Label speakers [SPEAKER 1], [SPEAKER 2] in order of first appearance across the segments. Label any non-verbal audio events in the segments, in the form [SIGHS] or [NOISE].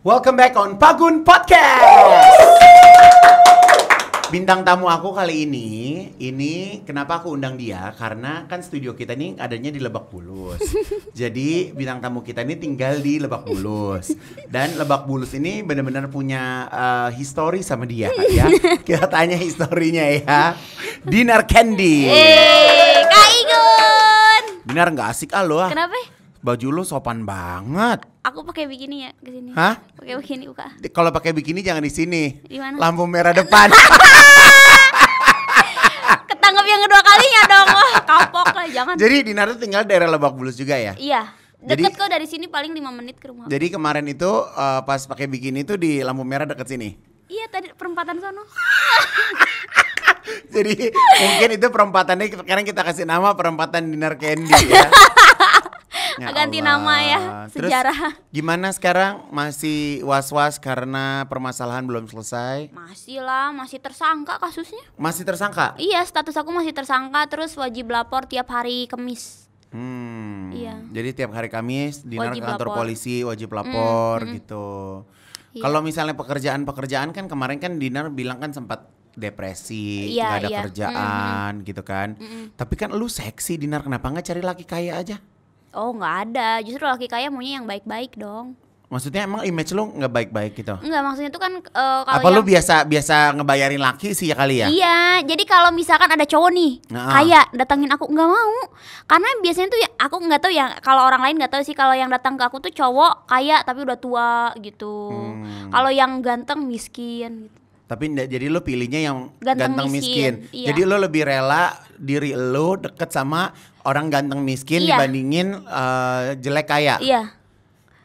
[SPEAKER 1] Welcome back on Pagun Podcast. Bintang tamu aku kali ini, ini kenapa aku undang dia? Karena kan studio kita ini adanya di Lebak Bulus. [LAUGHS] Jadi bintang tamu kita ini tinggal di Lebak Bulus. Dan Lebak Bulus ini benar-benar punya uh, history sama dia ya. [LAUGHS] Kita tanya historinya ya. Dinar Candy. Hey, Kak Igun. Dinar nggak asik ah lo. Ah. Kenapa? Baju lo sopan banget. Aku pakai bikini ya ke sini. Hah?
[SPEAKER 2] Pakai bikini buka.
[SPEAKER 1] Kalau pakai bikini jangan di sini. Di mana? Lampu merah depan.
[SPEAKER 2] [LAUGHS] Ketanggap yang kedua kalinya dong. Wah, kapok lah jangan. Jadi Dinar
[SPEAKER 1] tuh tinggal daerah Lebak Bulus juga ya? Iya.
[SPEAKER 2] Deket jadi, kok dari sini paling 5 menit ke rumah. Jadi
[SPEAKER 1] kemarin itu uh, pas pakai bikini tuh di lampu merah deket sini.
[SPEAKER 2] Iya, tadi perempatan sono.
[SPEAKER 1] [LAUGHS] jadi mungkin itu perempatannya sekarang kita kasih nama perempatan Dinar Candy ya. [LAUGHS] Ya Ganti Allah. nama ya sejarah. Terus, gimana sekarang masih was-was karena permasalahan belum selesai?
[SPEAKER 2] Masih lah, masih tersangka kasusnya.
[SPEAKER 1] Masih tersangka?
[SPEAKER 2] Iya, status aku masih tersangka terus wajib lapor tiap hari Kamis.
[SPEAKER 1] Hmm. Iya. Jadi tiap hari Kamis di kantor lapor. polisi wajib mm, lapor mm. gitu. Iya. Kalau misalnya pekerjaan-pekerjaan kan kemarin kan Dinar bilang kan sempat depresi, iya, gak ada iya. Mm, kerjaan mm -hmm. gitu kan. Mm -hmm. Tapi kan lu seksi Dinar kenapa nggak cari laki kaya aja?
[SPEAKER 2] Oh nggak ada, justru laki kaya maunya yang baik-baik dong.
[SPEAKER 1] Maksudnya emang image lu nggak baik-baik gitu?
[SPEAKER 2] Nggak, maksudnya tuh kan uh, kalau Apa yang... lu biasa
[SPEAKER 1] biasa ngebayarin laki sih ya kali ya?
[SPEAKER 2] Iya, jadi kalau misalkan ada cowok nih nah. kaya datangin aku nggak mau, karena biasanya tuh ya aku nggak tahu ya kalau orang lain nggak tahu sih kalau yang datang ke aku tuh cowok kaya tapi udah tua gitu, hmm. kalau yang ganteng miskin gitu.
[SPEAKER 1] Tapi jadi lo pilihnya yang ganteng, ganteng miskin. miskin. Iya. Jadi lo lebih rela diri lo deket sama orang ganteng miskin iya. dibandingin uh, jelek kaya. Iya.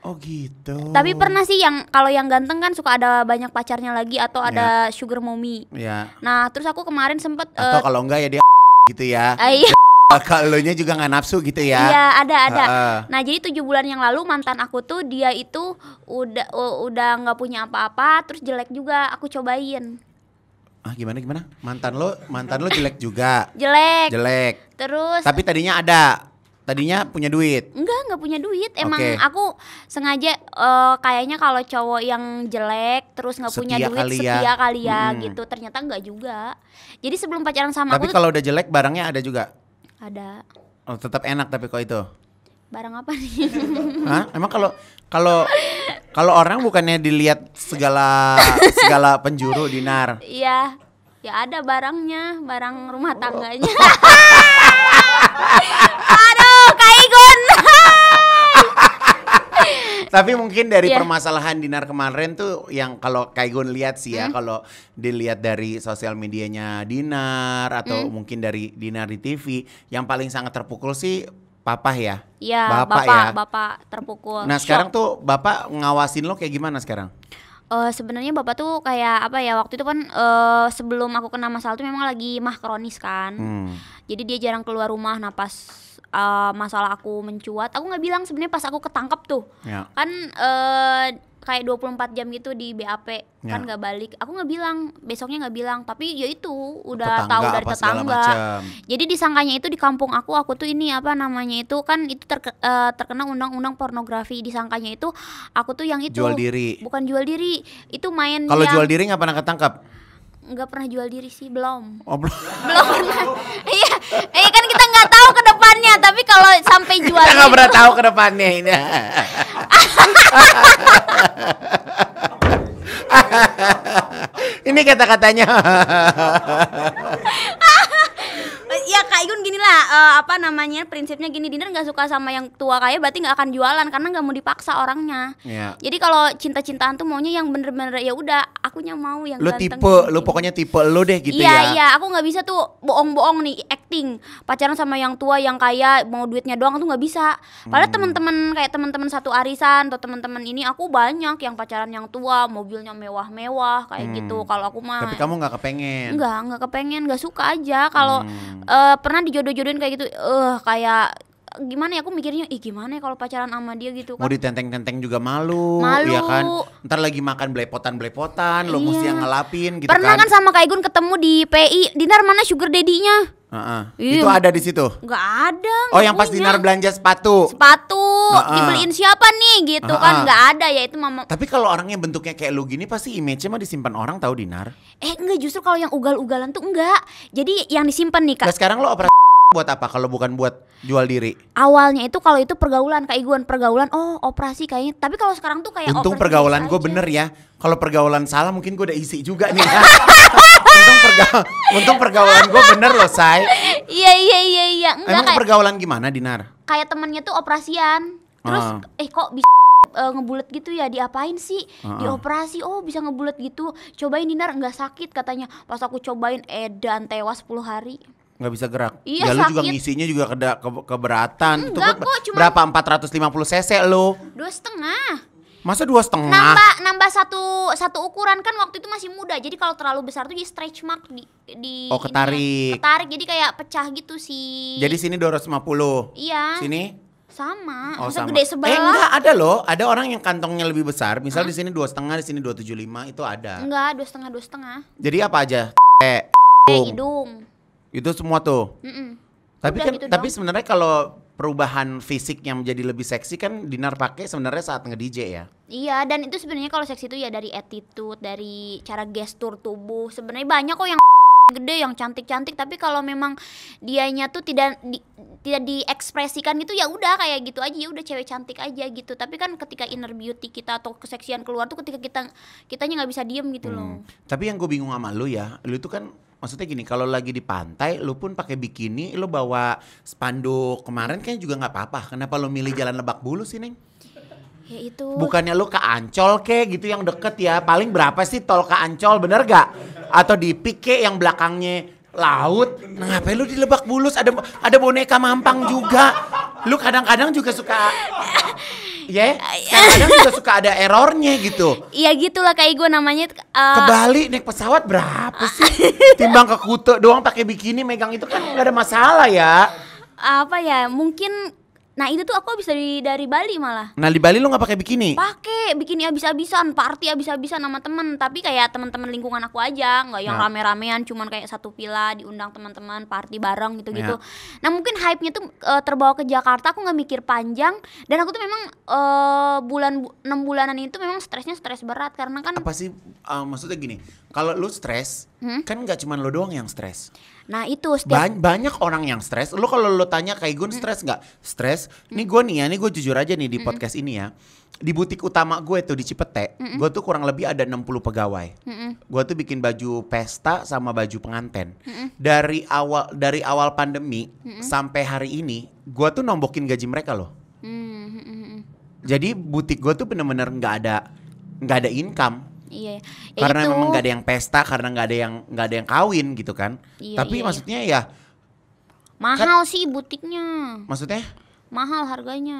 [SPEAKER 1] Oh gitu. Tapi pernah
[SPEAKER 2] sih yang kalau yang ganteng kan suka ada banyak pacarnya lagi atau iya. ada yeah. sugar mommy. Iya. Yeah. Nah, terus aku kemarin sempet atau uh, kalau
[SPEAKER 1] enggak ya dia [LAUGHS] gitu ya. Uh, iya. Eh, kalau nya juga nggak nafsu gitu ya? Iya ada ada. Uh. Nah
[SPEAKER 2] jadi tujuh bulan yang lalu mantan aku tuh dia itu udah udah nggak punya apa-apa, terus jelek juga. Aku cobain.
[SPEAKER 1] Ah gimana gimana? Mantan lo mantan lo jelek juga. jelek. Jelek. Terus. Tapi tadinya ada. Tadinya punya duit?
[SPEAKER 2] Enggak, enggak punya duit. Emang okay. aku sengaja uh, kayaknya kalau cowok yang jelek terus nggak punya duit kali ya. setia kali ya hmm. gitu. Ternyata enggak juga. Jadi sebelum pacaran sama Tapi aku Tapi kalau udah
[SPEAKER 1] jelek barangnya ada juga? Ada. Oh, tetap enak tapi kok itu.
[SPEAKER 2] Barang apa nih? [LAUGHS]
[SPEAKER 1] Hah? Emang kalau kalau kalau orang bukannya dilihat segala segala penjuru dinar.
[SPEAKER 2] Iya. Ya ada barangnya, barang rumah tangganya. [LAUGHS] Aduh,
[SPEAKER 1] kaigun gun. Tapi mungkin dari yeah. permasalahan dinar kemarin tuh yang kalau kayak gue lihat sih ya, mm. kalau dilihat dari sosial medianya dinar atau mm. mungkin dari dinar di TV, yang paling sangat terpukul sih papa ya. Iya, bapak, bapak ya. Bapak
[SPEAKER 2] terpukul. Nah, sekarang Shock. tuh
[SPEAKER 1] bapak ngawasin lo kayak gimana sekarang?
[SPEAKER 2] uh, sebenarnya bapak tuh kayak apa ya waktu itu kan uh, sebelum aku kena masalah tuh memang lagi mah kronis kan hmm. jadi dia jarang keluar rumah nah pas uh, masalah aku mencuat aku nggak bilang sebenarnya pas aku ketangkep tuh yeah. kan uh, kayak 24 jam gitu di BAP yeah. kan ya. nggak balik aku nggak bilang besoknya nggak bilang tapi ya itu udah tetangga, tahu dari tetangga jadi disangkanya itu di kampung aku aku tuh ini apa namanya itu kan itu terke, uh, terkena undang-undang pornografi disangkanya itu aku tuh yang itu jual diri bukan jual diri itu main kalau jual
[SPEAKER 1] diri nggak pernah ketangkap
[SPEAKER 2] nggak pernah jual diri sih belum oh, belum belum pernah [LAUGHS] iya eh kan kita nggak tahu ke depannya tapi kalau sampai jual kita nggak pernah tahu ke depannya ini
[SPEAKER 1] [LAUGHS] ini kata-katanya
[SPEAKER 2] uh, apa namanya prinsipnya gini dinner nggak suka sama yang tua kaya berarti nggak akan jualan karena nggak mau dipaksa orangnya yeah. jadi kalau cinta-cintaan tuh maunya yang bener-bener ya udah akunya mau yang lo tipe gitu.
[SPEAKER 1] lo pokoknya tipe lo deh gitu iya, ya iya iya
[SPEAKER 2] aku nggak bisa tuh bohong-bohong nih acting pacaran sama yang tua yang kaya mau duitnya doang tuh nggak bisa padahal hmm. teman-teman kayak teman-teman satu arisan atau teman-teman ini aku banyak yang pacaran yang tua mobilnya mewah-mewah kayak hmm. gitu kalau aku mah tapi
[SPEAKER 1] kamu nggak kepengen nggak
[SPEAKER 2] nggak kepengen nggak suka aja kalau hmm. uh, pernah dijodoh-jodohin kayak gitu eh uh, kayak gimana ya aku mikirnya ih gimana ya kalau pacaran sama dia gitu kan. Mau
[SPEAKER 1] ditenteng-tenteng juga malu, malu. ya kan. Ntar lagi makan belepotan-belepotan, lo mesti iya. yang ngelapin gitu Pernah kan. kan
[SPEAKER 2] sama Kak Igun ketemu di PI, Dinar mana sugar daddy-nya?
[SPEAKER 1] Uh-uh. Itu ada di situ?
[SPEAKER 2] Enggak ada.
[SPEAKER 1] Oh, yang pas dinar belanja sepatu. Sepatu
[SPEAKER 2] uh-uh. dibeliin siapa nih gitu uh-uh. kan enggak ada ya itu mama.
[SPEAKER 1] Tapi kalau orangnya bentuknya kayak lu gini pasti image-nya mah disimpan orang tahu dinar.
[SPEAKER 2] Eh, enggak justru kalau yang ugal-ugalan tuh enggak. Jadi yang disimpan nih, Kak. Nah, sekarang
[SPEAKER 1] lo operasi buat apa kalau bukan buat jual diri?
[SPEAKER 2] Awalnya itu kalau itu pergaulan kayak iguan pergaulan, oh operasi kayaknya. Tapi kalau sekarang tuh kayak Untung
[SPEAKER 1] pergaulan gue bener ya. Kalau pergaulan salah mungkin gue udah isi juga nih. [LAUGHS] untung, perga untung pergaulan gue bener loh, Say.
[SPEAKER 2] Iya iya iya iya. Enggak, Emang kayak, pergaulan
[SPEAKER 1] gimana, Dinar?
[SPEAKER 2] Kayak temannya tuh operasian. Terus uh. eh kok bisa uh, ngebulet gitu ya diapain sih uh-uh. dioperasi oh bisa ngebulet gitu cobain dinar nggak sakit katanya pas aku cobain edan tewas 10 hari
[SPEAKER 1] nggak bisa gerak. Iya, ya lu juga ngisinya juga ke, keberatan. Enggak kok, cuma berapa 450 cc lu?
[SPEAKER 2] Dua setengah.
[SPEAKER 1] Masa dua setengah? Nambah
[SPEAKER 2] nambah satu satu ukuran kan waktu itu masih muda. Jadi kalau terlalu besar tuh jadi stretch mark di di
[SPEAKER 1] Oh, ya, ketarik.
[SPEAKER 2] ketarik jadi kayak pecah gitu sih. Jadi
[SPEAKER 1] sini 250.
[SPEAKER 2] Iya. Sini? Sama. Oh, sama. gede sebelah. Eh, enggak,
[SPEAKER 1] ada loh. Ada orang yang kantongnya lebih besar. Misal di sini dua setengah, di sini dua tujuh lima itu ada.
[SPEAKER 2] Enggak, dua setengah, dua setengah.
[SPEAKER 1] Jadi apa aja? Eh, hidung. Itu semua tuh. Mm -mm. Tapi kan gitu tapi sebenarnya kalau perubahan fisik yang menjadi lebih seksi kan Dinar pakai sebenarnya saat nge-DJ ya.
[SPEAKER 2] Iya, dan itu sebenarnya kalau seksi itu ya dari attitude, dari cara gestur tubuh. Sebenarnya banyak kok yang [LAUGHS] gede yang cantik-cantik tapi kalau memang dianya tuh tidak di, tidak diekspresikan gitu ya udah kayak gitu aja ya udah cewek cantik aja gitu tapi kan ketika inner beauty kita atau keseksian keluar tuh ketika kita kitanya nggak bisa diem gitu hmm. loh
[SPEAKER 1] tapi yang gue bingung sama lu ya lu itu kan maksudnya gini kalau lagi di pantai lu pun pakai bikini lu bawa spanduk kemarin kayaknya juga nggak apa-apa kenapa lu milih jalan lebak bulus ini? neng
[SPEAKER 2] Ya itu. Bukannya
[SPEAKER 1] lu ke Ancol ke gitu yang deket ya. Paling berapa sih tol ke Ancol bener gak? Atau di Pike yang belakangnya laut. Nah ngapain lu di Lebak Bulus ada ada boneka mampang juga. Lu kadang-kadang juga suka [LAUGHS] Iya ya yeah, kadang juga suka ada errornya gitu
[SPEAKER 2] iya gitulah kayak gue namanya uh, eh, ke Bali
[SPEAKER 1] naik pesawat berapa sih timbang ke Kuta doang pakai bikini megang itu kan nggak ada masalah ya
[SPEAKER 2] apa ya mungkin Nah itu tuh aku bisa dari dari Bali malah.
[SPEAKER 1] Nah di Bali lo nggak pakai bikini?
[SPEAKER 2] Pakai bikini abis-abisan, party abis-abisan sama temen. Tapi kayak teman-teman lingkungan aku aja, nggak yang nah. rame-ramean, cuman kayak satu villa diundang teman-teman, party bareng gitu-gitu. Ya. Nah mungkin hype-nya tuh e, terbawa ke Jakarta, aku nggak mikir panjang. Dan aku tuh memang e, bulan enam bulanan itu memang stresnya stres berat karena kan.
[SPEAKER 1] Apa sih? Uh, maksudnya gini, kalau lo stres, hmm? kan nggak cuman lo doang yang stres.
[SPEAKER 2] Nah itu setiap... ba
[SPEAKER 1] banyak orang yang stres. Lu kalau lu tanya kayak gue stres nggak? Stres. ini Nih gue nih ya, nih gue jujur aja nih di mm podcast ini ya. Di butik utama gue tuh di Cipete, mm gue tuh kurang lebih ada 60 pegawai. Mm Gue tuh bikin baju pesta sama baju penganten. Mm Dari awal dari awal pandemi mm sampai hari ini, gue tuh nombokin gaji mereka loh.
[SPEAKER 2] Mm
[SPEAKER 1] Jadi butik gue tuh bener-bener nggak ada nggak ada income
[SPEAKER 2] Iya. Ya. ya karena itu. memang gak ada yang
[SPEAKER 1] pesta, karena gak ada yang gak ada yang kawin gitu kan. Iya, Tapi iya, maksudnya iya. ya mahal
[SPEAKER 2] kan, sih butiknya. Maksudnya? Mahal harganya.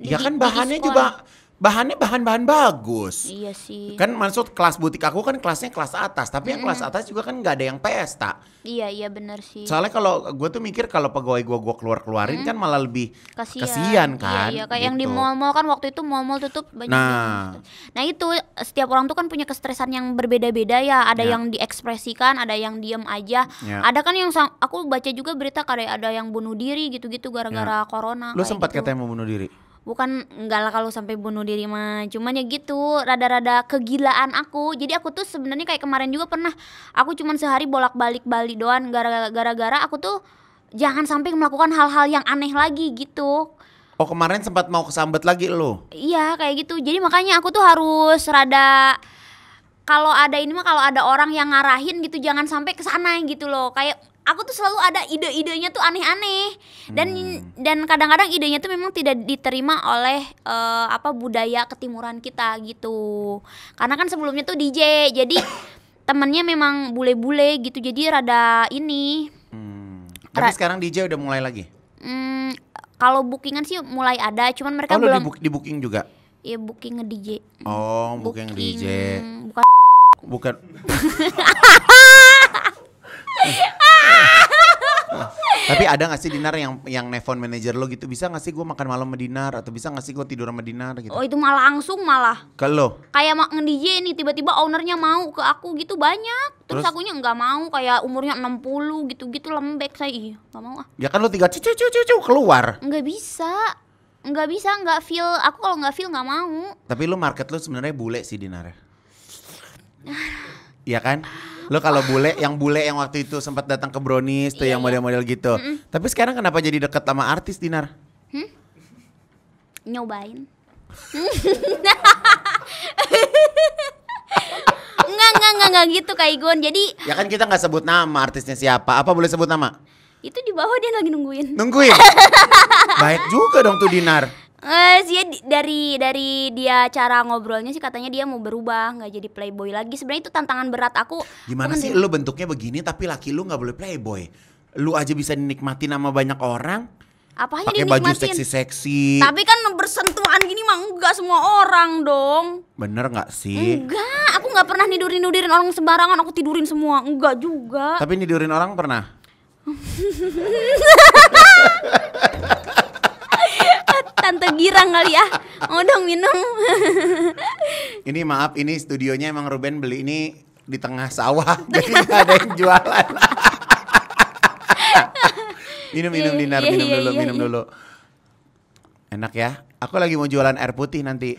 [SPEAKER 2] Iya kan bahannya juga
[SPEAKER 1] bahannya bahan-bahan bagus.
[SPEAKER 2] Iya sih. Kan
[SPEAKER 1] maksud kelas butik aku kan kelasnya kelas atas, tapi mm -hmm. yang kelas atas juga kan nggak ada yang pesta.
[SPEAKER 2] Iya iya benar sih. Soalnya kalau
[SPEAKER 1] gue tuh mikir kalau pegawai gue gue keluar keluarin mm -hmm. kan malah lebih
[SPEAKER 2] kasihan, kan. Iya, iya. Kan? kayak gitu. yang di gitu. mall-mall kan waktu itu mall-mall tutup banyak.
[SPEAKER 1] Nah,
[SPEAKER 2] nah itu setiap orang tuh kan punya kestresan yang berbeda-beda ya. Ada yeah. yang diekspresikan, ada yang diem aja. Yeah. Ada kan yang sang, aku baca juga berita kayak ada yang bunuh diri gitu-gitu gara-gara yeah. corona. Lu sempat gitu.
[SPEAKER 1] katanya mau bunuh diri?
[SPEAKER 2] bukan enggak lah kalau sampai bunuh diri mah cuman ya gitu rada-rada kegilaan aku jadi aku tuh sebenarnya kayak kemarin juga pernah aku cuman sehari bolak-balik Bali doan gara-gara aku tuh jangan sampai melakukan hal-hal yang aneh lagi gitu
[SPEAKER 1] Oh kemarin sempat mau kesambet lagi lo?
[SPEAKER 2] Iya kayak gitu jadi makanya aku tuh harus rada kalau ada ini mah kalau ada orang yang ngarahin gitu jangan sampai kesana gitu loh kayak aku tuh selalu ada ide-idenya tuh aneh-aneh dan hmm. dan kadang-kadang idenya tuh memang tidak diterima oleh uh, apa budaya ketimuran kita gitu karena kan sebelumnya tuh DJ jadi [COUGHS] temennya memang bule-bule gitu jadi rada ini hmm. tapi rada, sekarang
[SPEAKER 1] DJ udah mulai lagi
[SPEAKER 2] hmm, kalau bookingan sih mulai ada cuman mereka oh, belum di, di booking juga Iya booking nge DJ
[SPEAKER 1] oh booking, booking DJ bukan bukan
[SPEAKER 2] [LAUGHS] [LAUGHS]
[SPEAKER 1] Tapi ada gak sih dinar yang yang nelfon manajer lo gitu bisa gak sih gue makan malam sama dinar atau bisa gak sih gue tidur sama dinar gitu? Oh
[SPEAKER 2] itu malah langsung malah. Kalau kayak mak nge-DJ nih tiba-tiba ownernya mau ke aku gitu banyak. Terus, Terus akunya nggak mau kayak umurnya 60 gitu-gitu lembek saya iya nggak mau ah.
[SPEAKER 1] Ya kan lo tiga cucu cucu cucu keluar.
[SPEAKER 2] Nggak bisa nggak bisa nggak feel aku kalau nggak feel nggak mau
[SPEAKER 1] tapi lo market lo sebenarnya bule sih dinar ya [SIGHS] iya kan lo kalau bule yang bule yang waktu itu sempat datang ke Brownies tuh iya, yang iya. model-model gitu. Mm -mm. Tapi sekarang kenapa jadi deket sama artis Dinar?
[SPEAKER 2] Hmm? Nyobain. enggak, [LAUGHS] enggak, enggak, enggak gitu Kak Igun. Jadi
[SPEAKER 1] Ya kan kita nggak sebut nama artisnya siapa. Apa boleh sebut nama?
[SPEAKER 2] Itu di bawah dia lagi nungguin.
[SPEAKER 1] Nungguin. [LAUGHS] Baik juga dong tuh Dinar.
[SPEAKER 2] Eh, sih ya, dari dari dia cara ngobrolnya sih katanya dia mau berubah, nggak jadi playboy lagi. Sebenarnya itu tantangan berat aku. Gimana sih lu
[SPEAKER 1] bentuknya begini tapi laki lu nggak boleh playboy? Lu aja bisa dinikmati nama banyak orang.
[SPEAKER 2] apa aja Pakai baju
[SPEAKER 1] seksi-seksi. Tapi
[SPEAKER 2] kan bersentuhan gini mah enggak semua orang dong.
[SPEAKER 1] Bener nggak sih? Enggak,
[SPEAKER 2] aku nggak pernah nidurin nidurin orang sembarangan. Aku tidurin semua, enggak juga.
[SPEAKER 1] Tapi nidurin orang pernah.
[SPEAKER 2] [LAUGHS] girang kali ya. Mau dong minum. [LAUGHS]
[SPEAKER 1] ini maaf, ini studionya emang Ruben beli ini di tengah sawah, [LAUGHS] jadi gak ada yang jualan. [LAUGHS] minum minum dinar iya, iya, minum iya, dulu minum dulu. Enak ya. Aku lagi mau jualan air putih nanti.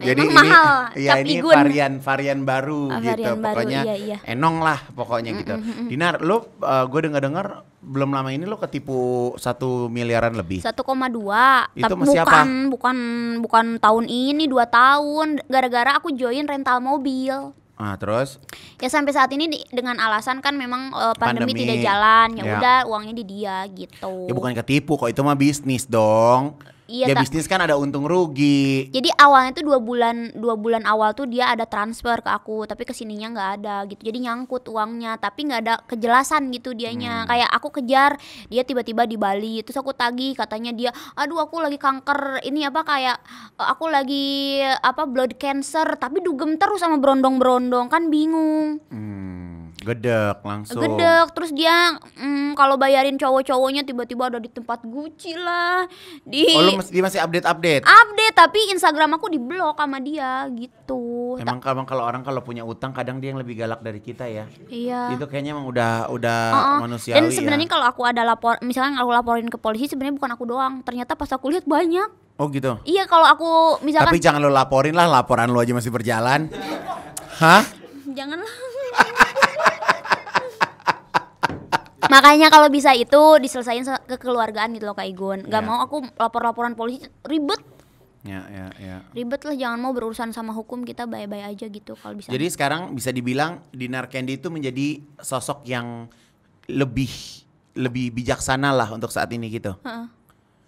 [SPEAKER 1] Nah, Jadi Emang ini mahal, ya ini igun. varian varian baru ah, gitu. varian gitu. baru, pokoknya iya, iya. enong lah pokoknya mm -mm, gitu. Mm Dinar, lo uh, eh, gue dengar-dengar belum lama ini lo ketipu satu miliaran lebih.
[SPEAKER 2] 1,2. Itu Tapi masih bukan apa? bukan bukan tahun ini, dua tahun gara-gara aku join rental mobil.
[SPEAKER 1] Ah, terus?
[SPEAKER 2] Ya sampai saat ini di, dengan alasan kan memang uh, pandemi, pandemi tidak jalan, ya, ya udah uangnya di dia gitu. Ya bukan
[SPEAKER 1] ketipu kok itu mah bisnis dong.
[SPEAKER 2] Iya, ya bisnis kan ada
[SPEAKER 1] untung rugi.
[SPEAKER 2] Jadi awalnya tuh dua bulan dua bulan awal tuh dia ada transfer ke aku, tapi kesininya nggak ada gitu. Jadi nyangkut uangnya, tapi nggak ada kejelasan gitu dianya. Hmm. Kayak aku kejar dia tiba-tiba di Bali, terus aku tagih katanya dia, aduh aku lagi kanker ini apa kayak e, aku lagi apa blood cancer, tapi dugem terus sama berondong-berondong kan bingung. Hmm
[SPEAKER 1] Gedek langsung. Gedek
[SPEAKER 2] terus dia mm, kalau bayarin cowok-cowoknya tiba-tiba ada di tempat Gucci lah. Di Oh, lu masih, dia masih update-update. Update tapi Instagram aku diblok sama dia gitu. Emang
[SPEAKER 1] Ta kalau orang kalau punya utang kadang dia yang lebih galak dari kita ya. Iya. Itu kayaknya emang udah udah uh -uh. manusiawi Dan ya. sebenarnya kalau
[SPEAKER 2] aku ada lapor misalnya aku laporin ke polisi sebenarnya bukan aku doang. Ternyata pas aku lihat banyak. Oh gitu. Iya kalau aku misalkan Tapi jangan
[SPEAKER 1] lo laporin lah, laporan lo aja masih berjalan. [LAUGHS] Hah? Janganlah
[SPEAKER 2] makanya kalau bisa itu diselesaikan keluargaan gitu loh kak Igun nggak yeah. mau aku lapor-laporan polisi ribet
[SPEAKER 1] Ya, ya, ya.
[SPEAKER 2] Ribet lah, jangan mau berurusan sama hukum kita bye-bye aja gitu kalau bisa. Jadi
[SPEAKER 1] sekarang bisa dibilang Dinar Candy itu menjadi sosok yang lebih lebih bijaksana lah untuk saat ini gitu.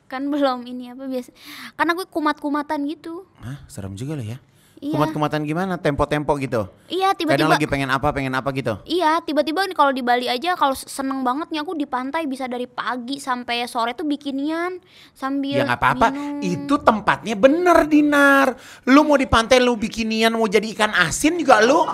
[SPEAKER 2] Kan belum ini apa biasa. karena aku kumat-kumatan gitu.
[SPEAKER 1] Hah, serem juga loh ya.
[SPEAKER 2] Iya. Kumat-kumatan
[SPEAKER 1] gimana? Tempo-tempo gitu.
[SPEAKER 2] Iya, tiba-tiba. Kadang lagi
[SPEAKER 1] pengen apa, pengen apa gitu.
[SPEAKER 2] Iya, tiba-tiba nih kalau di Bali aja kalau seneng banget nih aku di pantai bisa dari pagi sampai sore tuh bikinian sambil
[SPEAKER 1] Ya nggak apa-apa. Itu tempatnya bener Dinar. Lu mau di pantai lu bikinian mau jadi ikan asin juga lu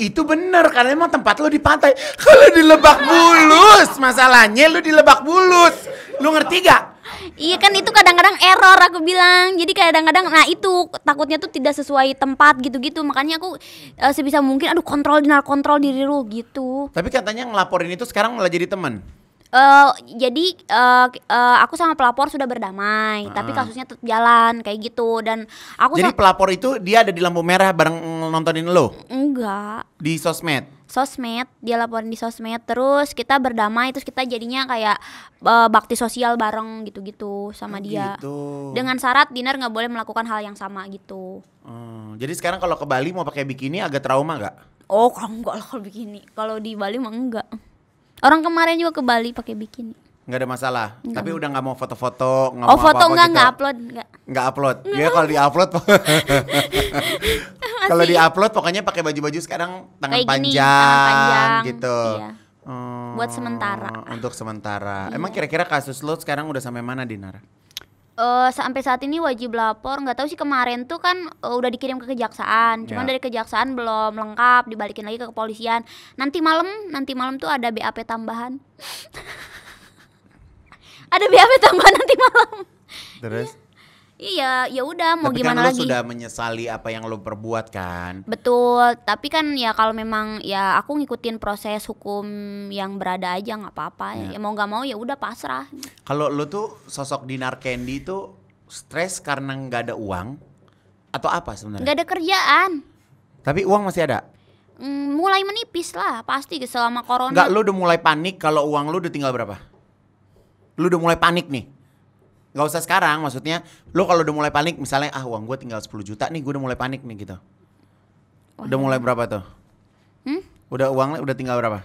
[SPEAKER 1] itu benar karena emang tempat lu di pantai. Kalau [LAUGHS] di Lebak Bulus, masalahnya lu di Lebak Bulus. Lu ngerti gak? Iya kan itu
[SPEAKER 2] kadang-kadang error aku bilang. Jadi kadang-kadang nah itu takutnya tuh tidak sesuai tempat gitu-gitu. Makanya aku uh, sebisa mungkin aduh kontrol dinar kontrol diri lu gitu.
[SPEAKER 1] Tapi katanya ngelaporin itu sekarang malah jadi teman.
[SPEAKER 2] Uh, jadi uh, uh, aku sama pelapor sudah berdamai, hmm. tapi kasusnya tetap jalan kayak gitu dan aku Jadi
[SPEAKER 1] pelapor itu dia ada di lampu merah bareng nontonin lo?
[SPEAKER 2] Enggak.
[SPEAKER 1] Di sosmed.
[SPEAKER 2] Sosmed, dia laporin di sosmed terus kita berdamai terus kita jadinya kayak uh, bakti sosial bareng gitu-gitu sama oh, dia. Gitu. Dengan syarat dinner nggak boleh melakukan hal yang sama gitu.
[SPEAKER 1] Hmm, jadi sekarang kalau ke Bali mau pakai bikini agak trauma nggak?
[SPEAKER 2] Oh, kalau enggak kalau bikini. Kalau di Bali mah enggak. Orang kemarin juga ke Bali pakai bikini.
[SPEAKER 1] Gak ada masalah. Enggak. Tapi udah gak mau foto-foto, nggak oh, mau foto apa-apa enggak, gitu. nggak upload, nggak. Nggak upload. Dia ya, kalau di-upload [LAUGHS] Kalau di-upload pokoknya pakai baju-baju sekarang tangan panjang, gini, panjang gitu. Iya. Hmm, buat oh, sementara. Untuk sementara. Iya. Emang kira-kira kasus lo sekarang udah sampai mana, dinar
[SPEAKER 2] uh, sampai saat ini wajib lapor nggak tahu sih kemarin tuh kan uh, udah dikirim ke kejaksaan cuman yeah. dari kejaksaan belum lengkap dibalikin lagi ke kepolisian nanti malam nanti malam tuh ada BAP tambahan [LAUGHS] ada BAP tambahan nanti malam terus Iya, ya udah mau tapi kan gimana kan lagi. Tapi sudah
[SPEAKER 1] menyesali apa yang lo perbuat kan?
[SPEAKER 2] Betul, tapi kan ya kalau memang ya aku ngikutin proses hukum yang berada aja nggak apa-apa. Ya. ya mau nggak mau ya udah pasrah.
[SPEAKER 1] Kalau lo tuh sosok Dinar Candy tuh stres karena nggak ada uang atau apa sebenarnya? Nggak
[SPEAKER 2] ada kerjaan.
[SPEAKER 1] Tapi uang masih ada?
[SPEAKER 2] Mm, mulai menipis lah pasti selama corona. Nggak, lo
[SPEAKER 1] udah mulai panik kalau uang lo udah tinggal berapa? Lo udah mulai panik nih nggak usah sekarang maksudnya lo kalau udah mulai panik misalnya ah uang gue tinggal 10 juta nih gue udah mulai panik nih gitu Wah. udah mulai berapa tuh hmm? udah uangnya udah tinggal berapa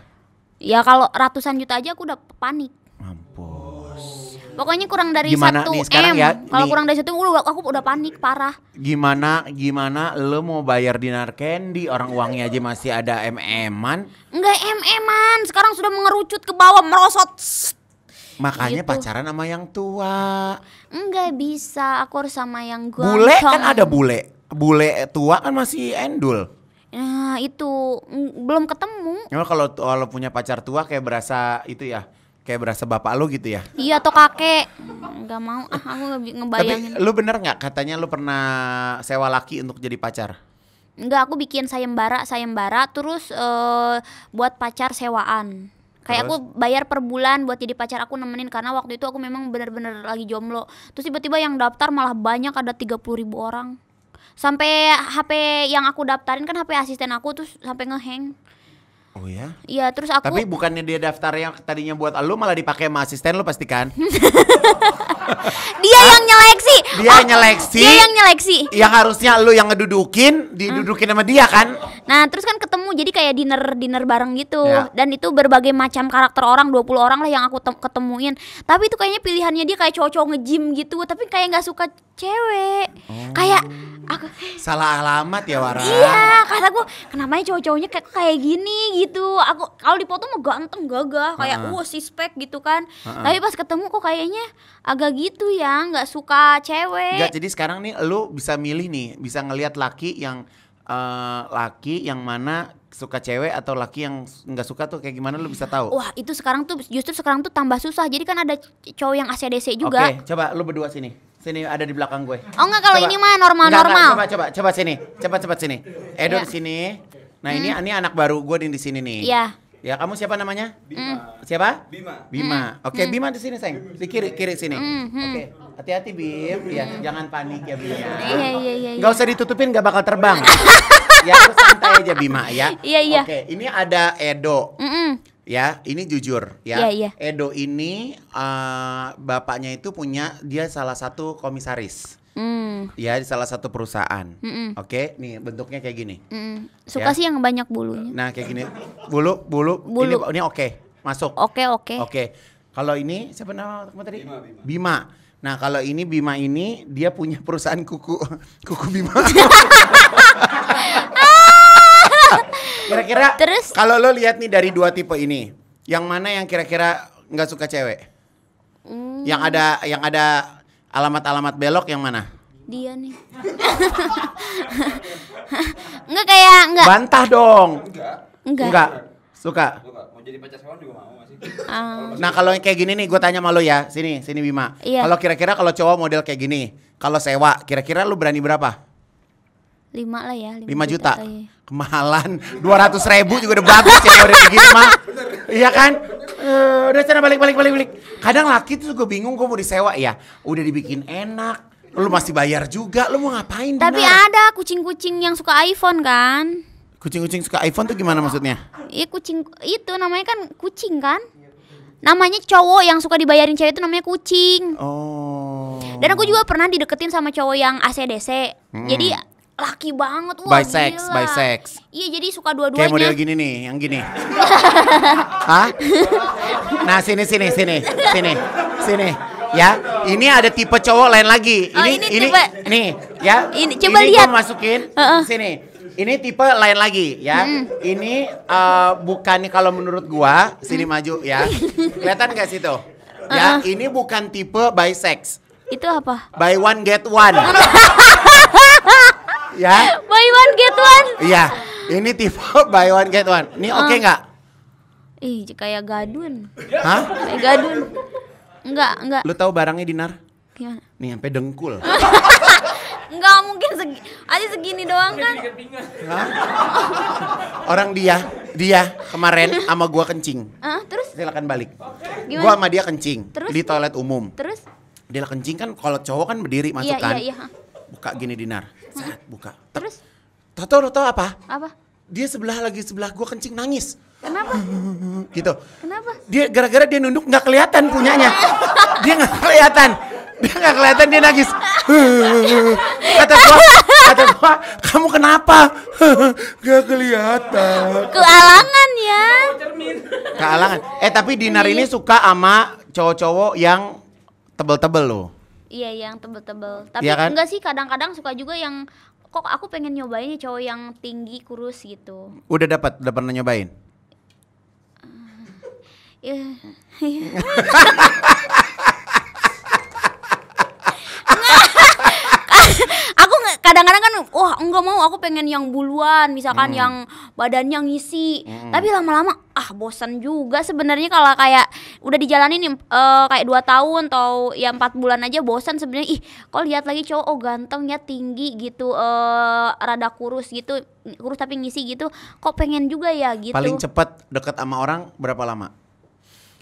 [SPEAKER 2] ya kalau ratusan juta aja aku udah panik mampus pokoknya kurang dari gimana satu nih, m ya, kalau kurang dari satu m aku udah panik parah
[SPEAKER 1] gimana gimana lo mau bayar dinar candy orang uangnya aja masih ada mm-an
[SPEAKER 2] enggak mm-an sekarang sudah mengerucut ke bawah merosot
[SPEAKER 1] Makanya gitu. pacaran sama yang tua.
[SPEAKER 2] Enggak bisa, aku harus sama yang gue Bule kan ada
[SPEAKER 1] bule. Bule tua kan masih endul.
[SPEAKER 2] Nah, itu belum ketemu.
[SPEAKER 1] Emang ya, kalau kalau punya pacar tua kayak berasa itu ya kayak berasa bapak lu gitu ya?
[SPEAKER 2] Iya atau kakek? enggak mau ah aku ngebayangin. Tapi lu
[SPEAKER 1] bener nggak katanya lu pernah sewa laki untuk jadi pacar?
[SPEAKER 2] Enggak, aku bikin sayembara, sayembara terus uh, buat pacar sewaan kayak aku bayar per bulan buat jadi pacar aku nemenin karena waktu itu aku memang benar-benar lagi jomblo terus tiba-tiba yang daftar malah banyak ada 30 ribu orang sampai HP yang aku daftarin kan HP asisten aku terus sampai ngeheng Oh ya? Iya terus aku Tapi
[SPEAKER 1] bukannya dia daftar yang tadinya buat lu malah dipakai sama asisten lu pasti kan? [LAUGHS] dia yang nyeleksi Dia yang oh, nyeleksi Dia yang nyeleksi Yang harusnya lu yang ngedudukin Didudukin
[SPEAKER 2] sama dia kan? Nah terus kan ketemu jadi kayak dinner dinner bareng gitu ya. Dan itu berbagai macam karakter orang 20 orang lah yang aku ketemuin Tapi itu kayaknya pilihannya dia kayak cowok-cowok nge-gym gitu Tapi kayak gak suka cewek. Oh. Kayak
[SPEAKER 1] aku salah alamat ya Wara. Iya,
[SPEAKER 2] kata gue kenapa cowok-cowoknya kayak kayak gini gitu. Aku kalau di foto mah ganteng gagah kayak uh -uh. wah gitu kan. Uh -uh. Tapi pas ketemu kok kayaknya agak gitu ya, nggak suka cewek. Gak,
[SPEAKER 1] jadi sekarang nih lu bisa milih nih, bisa ngelihat laki yang uh, laki yang mana suka cewek atau laki yang nggak suka tuh kayak gimana lu bisa tahu? Wah
[SPEAKER 2] itu sekarang tuh justru sekarang tuh tambah susah. Jadi kan ada cowok yang ACDC juga. Oke,
[SPEAKER 1] okay, coba lu berdua sini. Sini ada di belakang gue. Oh enggak kalau ini mah normal-normal. Coba coba coba sini. cepat cepat sini. Edo iya. di sini. Nah, hmm. ini ini anak baru gue di sini nih. Iya. Ya, kamu siapa namanya? Bima. Hmm. Siapa? Bima. Bima. Hmm. Oke, okay, hmm. Bima di sini, Sayang. Di kiri kiri sini. Hmm. Oke. Okay. Hati-hati, Bim. Ya, jangan panik ya, bima ya. Iya, iya, iya. iya. Gak usah ditutupin, gak bakal terbang. [LAUGHS] ya, santai aja Bima ya. Iya, iya. Oke, okay, ini ada Edo. Mm -mm ya ini jujur ya yeah, yeah. Edo ini uh, bapaknya itu punya dia salah satu komisaris mm. ya di salah satu perusahaan mm -mm. oke okay? nih bentuknya kayak gini
[SPEAKER 2] mm. suka ya. sih yang banyak bulunya eh,
[SPEAKER 1] nah kayak gini bulu bulu, bulu. ini ini oke masuk oke okay, oke okay. oke okay. kalau ini siapa nama kamu tadi Bima, Bima. Bima. Nah kalau ini Bima ini dia punya perusahaan kuku [LAUGHS] kuku Bima. [LAUGHS] Kira-kira terus kalau lo lihat nih dari dua tipe ini, yang mana yang kira-kira nggak suka cewek? Hmm. Yang ada yang ada alamat-alamat belok yang mana?
[SPEAKER 2] Dia nih. enggak [LAUGHS] kayak enggak. Bantah dong. Enggak. Enggak. Suka. Um. Nah, kalau
[SPEAKER 1] kayak gini nih gue tanya sama lo ya. Sini, sini Bima. Iya. Kalau kira-kira kalau cowok model kayak gini, kalau sewa kira-kira lu berani berapa?
[SPEAKER 2] lima lah ya lima, lima juta, juta
[SPEAKER 1] ya. kemahalan dua ratus ribu juga udah bagus ya udah begitu mah iya kan uh, udah sana balik balik balik balik kadang laki tuh gue bingung gue mau disewa ya udah dibikin enak lu masih bayar juga lu mau ngapain tapi benar?
[SPEAKER 2] ada kucing-kucing yang suka iPhone kan
[SPEAKER 1] kucing-kucing suka iPhone tuh gimana maksudnya
[SPEAKER 2] iya kucing itu namanya kan kucing kan namanya cowok yang suka dibayarin cewek itu namanya kucing oh dan aku juga pernah dideketin sama cowok yang ACDC hmm. jadi laki banget wah bisex gila. bisex iya jadi suka dua-duanya kayak model
[SPEAKER 1] gini nih yang gini [LAUGHS] hah nah sini sini sini sini sini ya ini ada tipe cowok lain lagi oh, ini oh, ini ini, tipe... ini ya ini coba ini lihat masukin uh -uh. sini ini tipe lain lagi ya. Hmm. Ini uh, bukan kalau menurut gua sini hmm. maju ya. [LAUGHS] Kelihatan gak situ? tuh? Ya, uh Ya, ini bukan tipe bisex. Itu apa? Buy one get one. [LAUGHS] ya.
[SPEAKER 2] Buy one get one.
[SPEAKER 1] Iya. Ini tipe [LAUGHS] buy one get one. Ini oke okay ah. nggak?
[SPEAKER 2] Uh. Ih, kayak gadun. Hah? Kayak gadun. Enggak, enggak. Lu
[SPEAKER 1] tahu barangnya Dinar? Gimana? Nih sampai dengkul.
[SPEAKER 2] Enggak [LAUGHS] mungkin segi aja segini doang kan. Hah?
[SPEAKER 1] Orang dia, dia kemarin sama gua kencing. Uh, terus? Silakan balik. Gua sama dia kencing terus? di toilet umum. Terus? Dia kencing kan kalau cowok kan berdiri masuk iya, Iya, kan? iya. Buka gini dinar saat buka. Terus? Tahu tahu apa? Apa? Dia sebelah lagi sebelah gua kencing nangis. Kenapa? [LAUGHS] Gitu. Kenapa? Dia gara-gara dia nunduk nggak kelihatan punyanya. dia nggak kelihatan. Dia nggak kelihatan dia nangis. [LAUGHS] kata gua, kata gua, kamu kenapa? [LAUGHS] gak kelihatan.
[SPEAKER 2] Kealangan ya. Kealangan.
[SPEAKER 1] Eh tapi Dinar ini iya. suka sama cowok-cowok yang tebel-tebel loh.
[SPEAKER 2] Iya, iya yang tebel-tebel. Iya Tapi ya kan? enggak sih kadang-kadang suka juga yang kok aku pengen nyobain ya cowok yang tinggi kurus gitu.
[SPEAKER 1] Udah dapat, udah pernah nyobain?
[SPEAKER 2] Eh, [LAUGHS] iya. [LAUGHS] aku kadang-kadang wah enggak mau aku pengen yang buluan misalkan hmm. yang badannya ngisi hmm. tapi lama-lama ah bosan juga sebenarnya kalau kayak udah dijalanin uh, kayak dua tahun atau ya empat bulan aja bosan sebenarnya ih kok lihat lagi cowok oh ganteng ya tinggi gitu uh, rada kurus gitu kurus tapi ngisi gitu kok pengen juga ya gitu paling
[SPEAKER 1] cepet deket sama orang berapa lama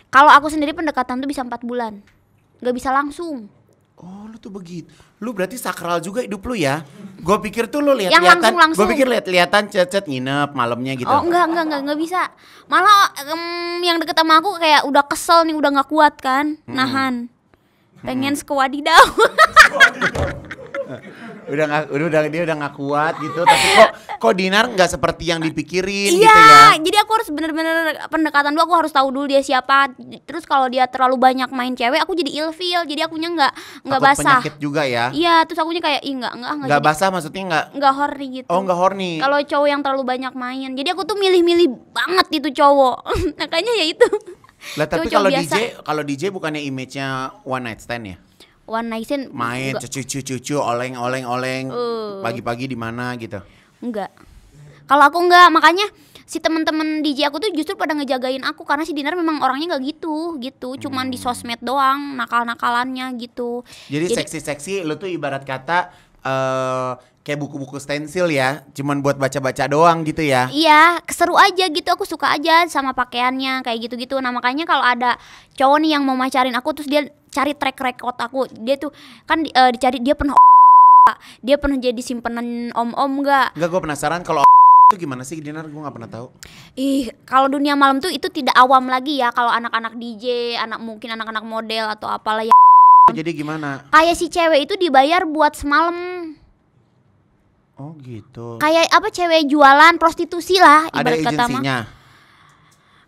[SPEAKER 2] kalau aku sendiri pendekatan tuh bisa empat bulan nggak bisa langsung
[SPEAKER 1] Oh lu tuh begitu. Lu berarti sakral juga hidup lu ya. Gua pikir tuh lu lihat-lihatan. Gue pikir lihat-lihatan cecet nginep malamnya gitu. Oh enggak
[SPEAKER 2] enggak enggak enggak bisa. Malah um, yang deket sama aku kayak udah kesel nih udah nggak kuat kan. Hmm. Nahan. Pengen hmm. daun.
[SPEAKER 1] [LAUGHS] udah gak, udah udah dia udah nggak kuat gitu tapi kok kok dinar nggak seperti yang dipikirin gitu iya, gitu ya
[SPEAKER 2] jadi aku harus bener-bener pendekatan dulu aku harus tahu dulu dia siapa terus kalau dia terlalu banyak main cewek aku jadi ilfil jadi akunya nggak nggak basah penyakit juga ya iya terus akunya kayak ih nggak nggak nggak
[SPEAKER 1] basah maksudnya nggak
[SPEAKER 2] nggak horny gitu oh nggak horny kalau cowok yang terlalu banyak main jadi aku tuh milih-milih banget itu cowok [LAUGHS] makanya ya itu
[SPEAKER 1] lah tapi kalau DJ kalau DJ bukannya image-nya one night stand ya
[SPEAKER 2] One night stand main
[SPEAKER 1] cucu-cucu oleng-oleng-oleng uh. pagi-pagi di mana gitu.
[SPEAKER 2] Enggak. Kalau aku enggak, makanya si temen-temen DJ aku tuh justru pada ngejagain aku karena si Dinar memang orangnya nggak gitu gitu cuman hmm. di sosmed doang nakal-nakalannya gitu
[SPEAKER 1] jadi, jadi seksi-seksi lo tuh ibarat kata uh, kayak buku-buku stensil ya cuman buat baca-baca doang gitu ya
[SPEAKER 2] iya keseru aja gitu aku suka aja sama pakaiannya kayak gitu-gitu nah makanya kalau ada cowok nih yang mau macarin aku terus dia cari track record aku dia tuh kan uh, dicari dia pernah dia pernah jadi simpenan om-om nggak?
[SPEAKER 1] Nggak gue penasaran kalau itu gimana sih dinar gue nggak pernah tahu
[SPEAKER 2] ih kalau dunia malam tuh itu tidak awam lagi ya kalau anak-anak DJ anak mungkin anak-anak model atau apalah ya
[SPEAKER 1] jadi gimana
[SPEAKER 2] kayak si cewek itu dibayar buat semalam
[SPEAKER 1] oh gitu kayak
[SPEAKER 2] apa cewek jualan prostitusi lah ibarat ada kata mah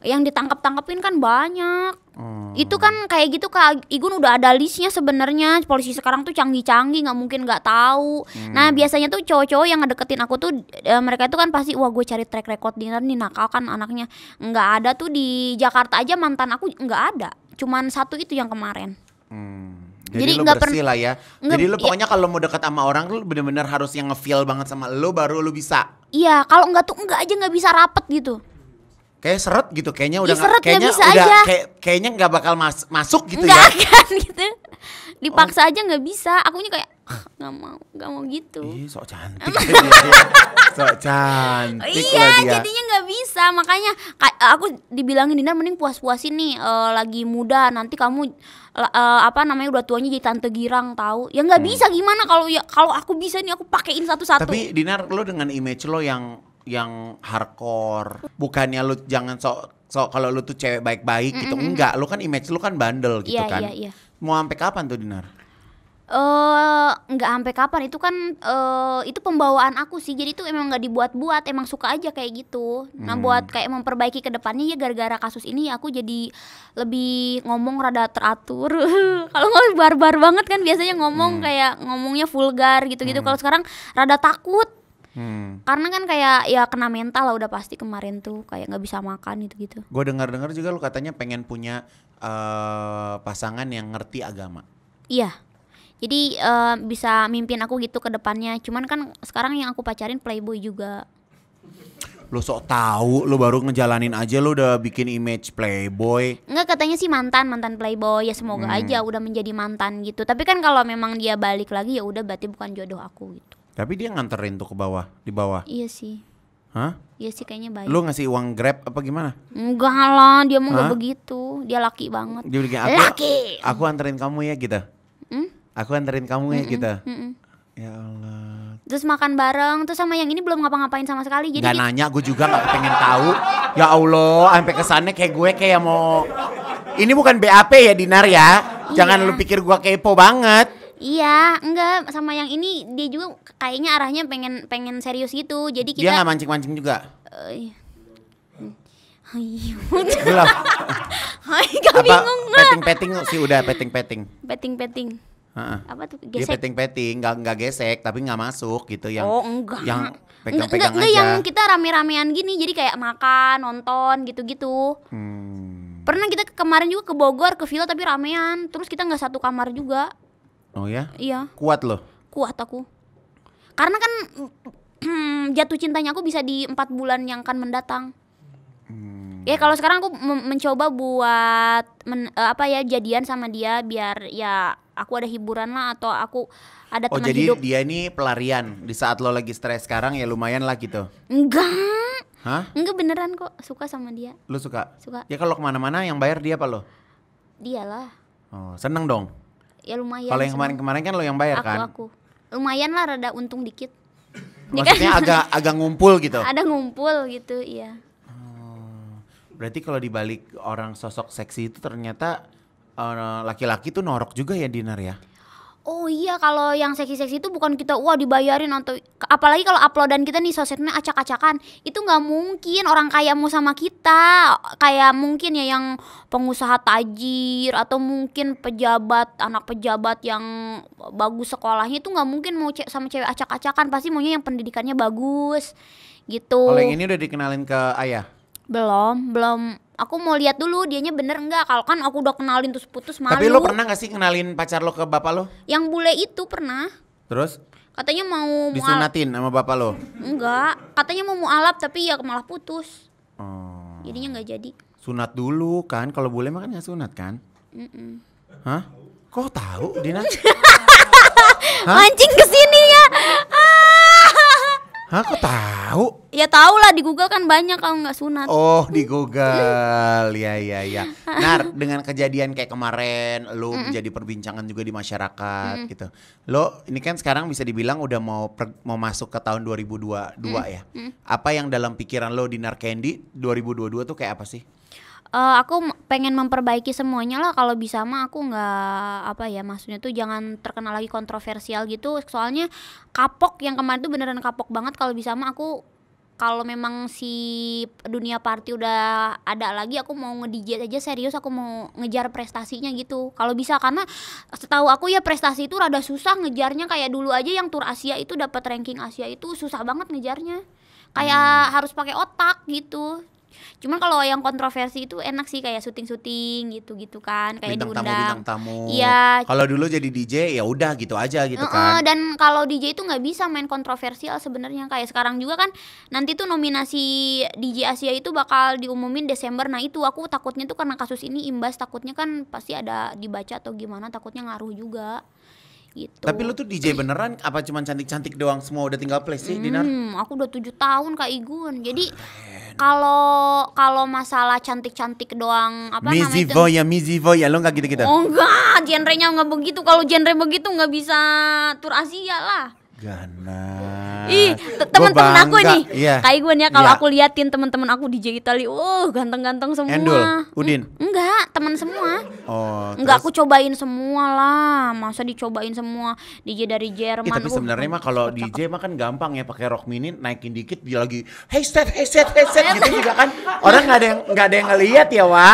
[SPEAKER 2] yang ditangkap tangkepin kan banyak Hmm. Itu kan kayak gitu Kak Igun udah ada listnya sebenarnya. Polisi sekarang tuh canggih-canggih nggak mungkin nggak tahu. Nah, hmm. Nah, biasanya tuh cowok-cowok yang ngedeketin aku tuh e, mereka itu kan pasti wah gue cari track record dinner nih nakal kan anaknya. nggak ada tuh di Jakarta aja mantan aku nggak ada. Cuman satu itu yang kemarin.
[SPEAKER 1] Hmm. Jadi, jadi lu bersih lah ya. Nge jadi lu ya- pokoknya kalau mau deket sama orang lu bener-bener harus yang ngefeel banget sama lo baru lo bisa.
[SPEAKER 2] Iya, kalau enggak tuh enggak aja nggak bisa rapet gitu
[SPEAKER 1] kayak seret gitu kayaknya udah ya, ya, kayaknya bisa udah aja. Kayak, kayaknya nggak bakal mas, masuk gitu gak ya [LAUGHS] akan
[SPEAKER 2] gitu dipaksa oh. aja nggak bisa akunya kayak
[SPEAKER 1] ah, nggak mau nggak mau gitu Ih, sok cantik ya [LAUGHS] sok cantik iya dia. jadinya
[SPEAKER 2] nggak bisa makanya aku dibilangin Dina mending puas-puasin nih uh, lagi muda nanti kamu uh, apa namanya udah tuanya jadi tante girang tahu ya nggak hmm. bisa gimana kalau ya kalau aku bisa nih aku pakein satu-satu tapi
[SPEAKER 1] Dinar lo dengan image lo yang yang hardcore. Bukannya lu jangan sok so kalau lu tuh cewek baik-baik mm -hmm. gitu. Enggak, lu kan image lu kan bandel gitu yeah, kan. Yeah, yeah. Mau sampai kapan tuh Dinar?
[SPEAKER 2] Eh uh, nggak sampai kapan itu kan uh, itu pembawaan aku sih jadi itu emang nggak dibuat-buat emang suka aja kayak gitu nah, hmm. nah buat kayak memperbaiki kedepannya ya gara-gara kasus ini aku jadi lebih ngomong rada teratur [LAUGHS] kalau nggak barbar banget kan biasanya ngomong hmm. kayak ngomongnya vulgar gitu-gitu hmm. kalau sekarang rada takut Hmm. Karena kan kayak ya kena mental lah udah pasti kemarin tuh kayak nggak bisa makan gitu gitu.
[SPEAKER 1] Gue dengar dengar juga lo katanya pengen punya uh, pasangan yang ngerti agama.
[SPEAKER 2] Iya. Jadi uh, bisa mimpin aku gitu ke depannya. Cuman kan sekarang yang aku pacarin playboy juga.
[SPEAKER 1] Lo sok tahu, lo baru ngejalanin aja lo udah bikin image playboy.
[SPEAKER 2] Enggak katanya sih mantan, mantan playboy. Ya semoga hmm. aja udah menjadi mantan gitu. Tapi kan kalau memang dia balik lagi ya udah berarti bukan jodoh aku gitu.
[SPEAKER 1] Tapi dia nganterin tuh ke bawah, di bawah. Iya sih. Hah?
[SPEAKER 2] Iya sih kayaknya baik. Lu
[SPEAKER 1] ngasih uang Grab apa gimana?
[SPEAKER 2] Enggak lah, dia mau enggak begitu. Dia laki banget. Dia bilang, aku, laki. Aku
[SPEAKER 1] anterin kamu ya kita. Gitu. Hmm? Aku anterin kamu ya mm -mm,
[SPEAKER 2] Mm -mm. Ya Allah. Terus makan bareng, terus sama yang ini belum ngapa-ngapain sama sekali.
[SPEAKER 1] Jadi gak gitu. nanya, gue juga gak pengen tahu. Ya Allah, sampai kesannya kayak gue kayak mau. Ini bukan BAP ya Dinar ya. Iya. Jangan iya. lu pikir gue kepo banget. Iya,
[SPEAKER 2] enggak sama yang ini dia juga kayaknya arahnya pengen pengen serius gitu. Jadi kita Dia nggak
[SPEAKER 1] mancing-mancing juga.
[SPEAKER 2] Uh, Belum.
[SPEAKER 1] [LAUGHS] Hai, gak Apa, bingung gue. Peting-peting sih udah peting-peting.
[SPEAKER 2] Peting-peting. Uh-uh. Apa tuh gesek? Dia
[SPEAKER 1] peting-peting, nggak nggak gesek, tapi nggak masuk gitu yang Oh, enggak. Yang pegang-pegang aja. Enggak, yang kita
[SPEAKER 2] rame-ramean gini, jadi kayak makan, nonton gitu-gitu. Hmm. Pernah kita kemarin juga ke Bogor ke villa tapi ramean, terus kita nggak satu kamar juga. Oh ya? Iya. Kuat loh. Kuat aku. Karena kan [CLEARS THROAT] jatuh cintanya aku bisa di empat bulan yang akan mendatang. Hmm. Ya kalau sekarang aku mencoba buat men, eh, apa ya jadian sama dia biar ya aku ada hiburan lah atau aku ada oh, teman Oh jadi hidup. dia
[SPEAKER 1] ini pelarian di saat lo lagi stres sekarang ya lumayan lah gitu. Enggak. Hah?
[SPEAKER 2] Enggak beneran kok suka sama dia.
[SPEAKER 1] Lo suka? Suka. Ya kalau kemana-mana yang bayar dia apa lo? Dialah. Oh seneng dong
[SPEAKER 2] ya lumayan kalau yang kemarin-kemarin
[SPEAKER 1] kan lo yang bayar aku, kan
[SPEAKER 2] aku lumayan lah rada untung dikit [LAUGHS] kan maksudnya [LAUGHS] agak
[SPEAKER 1] agak ngumpul gitu
[SPEAKER 2] ada ngumpul gitu iya hmm,
[SPEAKER 1] berarti kalau dibalik orang sosok seksi itu ternyata eh, laki-laki uh, tuh norok juga ya dinner ya
[SPEAKER 2] Oh iya kalau yang seksi-seksi itu bukan kita wah dibayarin atau apalagi kalau uploadan kita nih sosmednya acak-acakan itu nggak mungkin orang kaya mau sama kita kayak mungkin ya yang pengusaha tajir atau mungkin pejabat anak pejabat yang bagus sekolahnya itu nggak mungkin mau cek sama cewek acak-acakan pasti maunya yang pendidikannya bagus gitu. Kalau yang ini
[SPEAKER 1] udah dikenalin ke ayah?
[SPEAKER 2] Belum belum aku mau lihat dulu dianya bener nggak kalau kan aku udah kenalin terus putus malu tapi lo pernah
[SPEAKER 1] gak sih kenalin pacar lo ke bapak lo
[SPEAKER 2] yang bule itu pernah terus katanya mau disunatin
[SPEAKER 1] sama bapak lo
[SPEAKER 2] enggak katanya mau mualaf tapi ya malah putus
[SPEAKER 1] oh. jadinya nggak jadi sunat dulu kan kalau bule mah kan nggak sunat kan Mm-mm. hah kok tahu Dina [LAUGHS] Hah? mancing ke sini Hah kok tahu?
[SPEAKER 2] Ya tahu lah di Google kan banyak kalau nggak sunat.
[SPEAKER 1] Oh di Google, ya ya ya. Nar dengan kejadian kayak kemarin, lo mm -mm. jadi perbincangan juga di masyarakat mm -mm. gitu. Lo ini kan sekarang bisa dibilang udah mau per, mau masuk ke tahun 2022 mm -mm. ya. Mm -mm. Apa yang dalam pikiran lo di Nar Candy 2022 tuh kayak apa sih?
[SPEAKER 2] uh, aku pengen memperbaiki semuanya lah kalau bisa mah aku nggak apa ya maksudnya tuh jangan terkenal lagi kontroversial gitu soalnya kapok yang kemarin tuh beneran kapok banget kalau bisa mah aku kalau memang si dunia party udah ada lagi aku mau DJ aja serius aku mau ngejar prestasinya gitu kalau bisa karena setahu aku ya prestasi itu rada susah ngejarnya kayak dulu aja yang tour Asia itu dapat ranking Asia itu susah banget ngejarnya kayak hmm. harus pakai otak gitu cuman kalau yang kontroversi itu enak sih kayak syuting-syuting gitu-gitu kan kayak bintang diundang tamu, bintang
[SPEAKER 1] tamu iya kalau dulu jadi DJ ya udah gitu aja gitu kan
[SPEAKER 2] dan kalau DJ itu nggak bisa main kontroversial sebenarnya kayak sekarang juga kan nanti tuh nominasi DJ Asia itu bakal diumumin Desember nah itu aku takutnya tuh karena kasus ini imbas takutnya kan pasti ada dibaca atau gimana takutnya ngaruh juga gitu. Tapi lu tuh
[SPEAKER 1] DJ beneran apa cuman cantik-cantik doang semua udah tinggal play sih hmm, Dinar?
[SPEAKER 2] aku udah tujuh tahun Kak Igun. Jadi kalau kalau masalah cantik-cantik doang apa Mizi namanya itu? Voya,
[SPEAKER 1] Mizi Voya, lo nggak gitu-gitu? Oh
[SPEAKER 2] enggak, genre-nya nggak begitu. Kalau genre begitu nggak bisa tur Asia lah.
[SPEAKER 1] Ganas. Ih,
[SPEAKER 2] teman-teman aku nih. Iya. Kayak gue nih kalau iya. aku liatin teman-teman aku di Itali, uh ganteng-ganteng semua. Endul, mm, Udin. N enggak, teman semua.
[SPEAKER 1] Oh. Enggak, terus? aku
[SPEAKER 2] cobain semua lah. Masa dicobain semua DJ dari Jerman. Ih, tapi uh, sebenarnya mah kalau
[SPEAKER 1] DJ mah kan gampang ya pakai rock mini naikin dikit dia lagi hey set hey set hey set gitu juga kan. Orang nggak ada yang nggak ada yang ngelihat ya, wa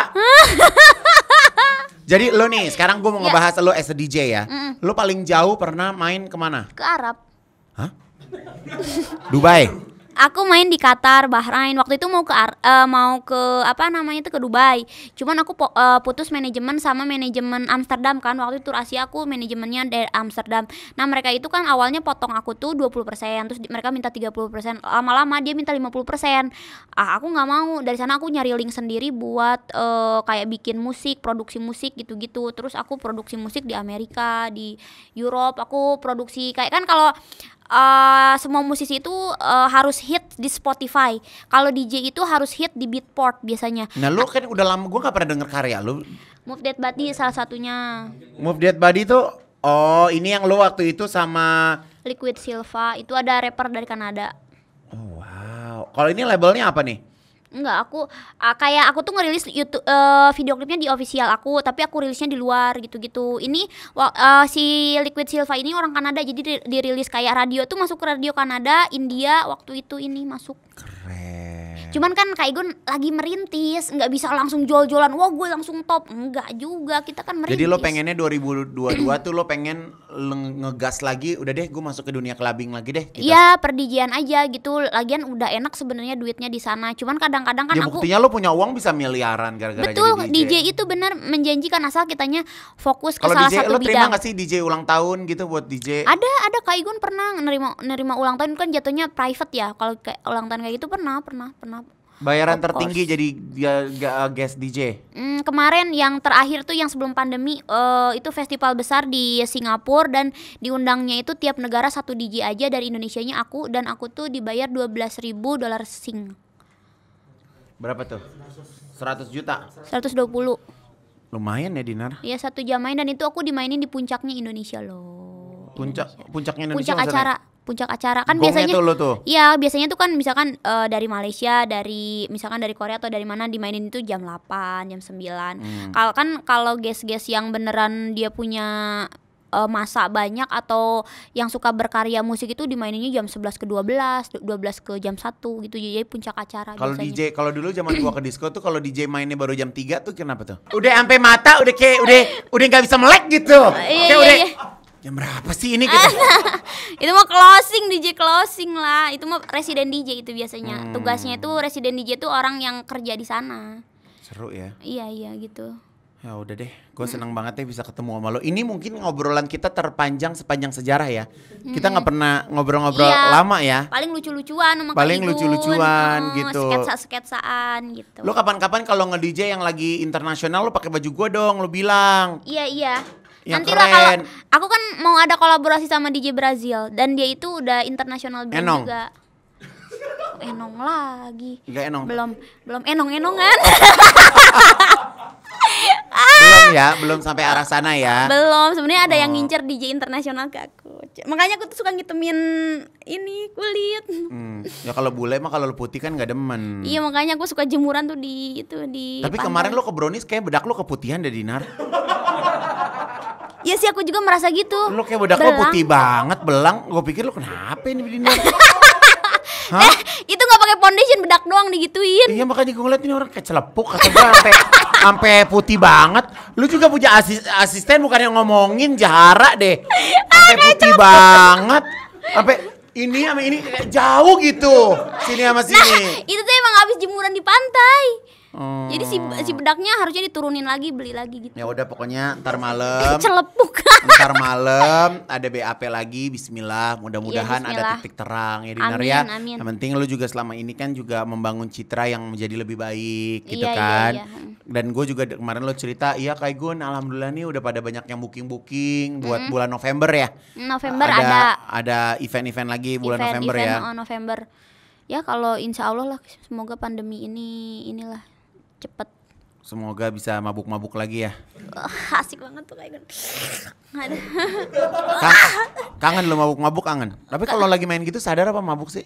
[SPEAKER 1] [LAUGHS] Jadi lo nih, sekarang gue mau iya. ngebahas yeah. lo as a DJ ya. Mm -mm. Lo paling jauh pernah main kemana?
[SPEAKER 2] Ke Arab. Hah? Dubai. Aku main di Qatar, Bahrain. Waktu itu mau ke uh, mau ke apa namanya itu ke Dubai. Cuman aku po, uh, putus manajemen sama manajemen Amsterdam kan. Waktu itu Asia aku manajemennya dari Amsterdam. Nah, mereka itu kan awalnya potong aku tuh 20%, terus mereka minta 30%. Lama-lama dia minta 50%. Ah, aku nggak mau. Dari sana aku nyari link sendiri buat uh, kayak bikin musik, produksi musik gitu-gitu. Terus aku produksi musik di Amerika, di Europe, aku produksi kayak kan kalau uh, semua musisi itu uh, harus hit di Spotify. Kalau DJ itu harus hit di Beatport biasanya. Nah, lu
[SPEAKER 1] kan udah lama gua nggak pernah denger karya lu.
[SPEAKER 2] Move Dead Body salah satunya.
[SPEAKER 1] Move Dead Body itu oh, ini yang lu waktu itu sama
[SPEAKER 2] Liquid Silva, itu ada rapper dari Kanada.
[SPEAKER 1] Oh, wow. Kalau ini labelnya apa nih?
[SPEAKER 2] Enggak, aku uh, kayak aku tuh ngerilis YouTube uh, video klipnya di official aku, tapi aku rilisnya di luar gitu-gitu. Ini uh, si Liquid Silva ini orang Kanada jadi dirilis kayak radio tuh masuk ke radio Kanada, India waktu itu ini masuk. Keren. Iya. Cuman kan Kak Igun lagi merintis, nggak bisa langsung jual-jualan. Wah, gue langsung top. Enggak juga, kita kan merintis. Jadi lo pengennya
[SPEAKER 1] 2022 tuh lo pengen ngegas lagi, udah deh gue masuk ke dunia clubbing lagi deh gitu.
[SPEAKER 2] Iya, perdijian aja gitu. Lagian udah enak sebenarnya duitnya di sana. Cuman kadang-kadang kan ya, aku buktinya
[SPEAKER 1] lo punya uang bisa miliaran gara-gara Betul, DJ. DJ
[SPEAKER 2] itu benar menjanjikan asal kitanya fokus ke Kalo salah DJ, satu lo bidang. Kalau DJ terima gak
[SPEAKER 1] sih DJ ulang tahun gitu buat DJ? Ada,
[SPEAKER 2] ada Kak Igun pernah nerima nerima ulang tahun kan jatuhnya private ya. Kalau kayak ulang tahun kayak gitu pernah, pernah, pernah
[SPEAKER 1] bayaran of tertinggi jadi dia uh, guest DJ
[SPEAKER 2] mm, kemarin yang terakhir tuh yang sebelum pandemi uh, itu festival besar di Singapura dan diundangnya itu tiap negara satu DJ aja dari Indonesia nya aku dan aku tuh dibayar dua belas ribu dolar sing
[SPEAKER 1] berapa tuh Seratus juta Seratus dua puluh. lumayan ya dinar
[SPEAKER 2] iya satu jam main dan itu aku dimainin di puncaknya Indonesia loh
[SPEAKER 1] puncak Indonesia. puncaknya Indonesia puncak acara
[SPEAKER 2] ya? puncak acara kan biasanya tuh lo tuh. Iya, biasanya tuh kan misalkan uh, dari Malaysia, dari misalkan dari Korea atau dari mana dimainin itu jam 8, jam 9. Hmm. Kalau kan kalau guys-guys yang beneran dia punya uh, masa banyak atau yang suka berkarya musik itu dimaininnya jam 11 ke 12, 12 ke jam 1 gitu. Jadi puncak acara Kalau DJ
[SPEAKER 1] kalau dulu zaman gua ke disco tuh kalau DJ mainnya baru jam 3 tuh kenapa tuh? Udah sampai mata udah kayak udah udah nggak bisa melek gitu. Uh, kayak iya, udah iya. Jam berapa sih ini kita?
[SPEAKER 2] [LAUGHS] itu mau closing DJ closing lah. Itu mau resident DJ itu biasanya. Hmm. Tugasnya itu resident DJ itu orang yang kerja di sana. Seru ya? Iya iya gitu.
[SPEAKER 1] Ya udah deh, gue seneng banget ya bisa ketemu sama lo. Ini mungkin ngobrolan kita terpanjang sepanjang sejarah ya. Hmm. Kita nggak pernah ngobrol-ngobrol iya, lama ya.
[SPEAKER 2] Paling lucu-lucuan Paling lucu-lucuan hmm, gitu. Sketsa-sketsaan gitu. Lo
[SPEAKER 1] kapan-kapan kalau nge-DJ yang lagi internasional lo pakai baju gue dong, lo bilang. Iya iya. Ya, lah kalau
[SPEAKER 2] aku kan mau ada kolaborasi sama DJ Brazil dan dia itu udah internasional brand juga. [LAUGHS] Enong lagi.
[SPEAKER 1] Enggak enong. Belum
[SPEAKER 2] belum enong-enongan. Oh.
[SPEAKER 1] [LAUGHS] Ah. belum ya, belum sampai arah sana ya.
[SPEAKER 2] Belum, sebenarnya ada oh. yang ngincer DJ internasional ke aku. Makanya aku tuh suka ngitemin ini kulit. Hmm.
[SPEAKER 1] Ya kalau bule mah kalau putih kan gak demen. Iya,
[SPEAKER 2] makanya aku suka jemuran tuh di itu di Tapi pantai. kemarin lo
[SPEAKER 1] ke Brownies kayak bedak lo keputihan deh Dinar.
[SPEAKER 2] Iya sih aku juga merasa gitu. Lu kayak bodak belang. lu putih
[SPEAKER 1] banget, belang. Gue pikir lu kenapa ini bikin [LAUGHS] Hah? Eh, itu gak pakai foundation bedak doang digituin. Iya makanya gue ngeliat ini orang kayak celepuk kata gue sampai [LAUGHS] sampai putih banget. Lu juga punya asis, asisten bukan yang ngomongin jahara deh. Sampai putih banget. Sampai ini sama ini jauh gitu. Sini sama nah, sini.
[SPEAKER 2] itu tuh emang habis jemuran di pantai.
[SPEAKER 1] Hmm. Jadi si oh. si
[SPEAKER 2] bedaknya harusnya diturunin lagi beli lagi gitu.
[SPEAKER 1] Ya udah pokoknya ntar malam. [LAUGHS] Celepuk. ntar malam ada BAP lagi Bismillah. Mudah-mudahan ya, ada titik terang ya Dinar ya. amin, ya. Amin. Yang penting lu juga selama ini kan juga membangun citra yang menjadi lebih baik gitu iya, iya kan. Iya, iya. Dan gue juga kemarin lo cerita iya kayak gue alhamdulillah nih udah pada banyak yang booking-booking buat -hmm. bulan November ya.
[SPEAKER 2] Hmm, November ada
[SPEAKER 1] ada event-event lagi bulan event, November event ya. Oh,
[SPEAKER 2] November ya kalau insya Allah lah semoga pandemi ini inilah cepet.
[SPEAKER 1] Semoga bisa mabuk-mabuk lagi ya.
[SPEAKER 2] asik banget tuh kayak gitu. Kangen,
[SPEAKER 1] kangen lo mabuk-mabuk kangen. Tapi kalau lagi main gitu sadar apa mabuk sih?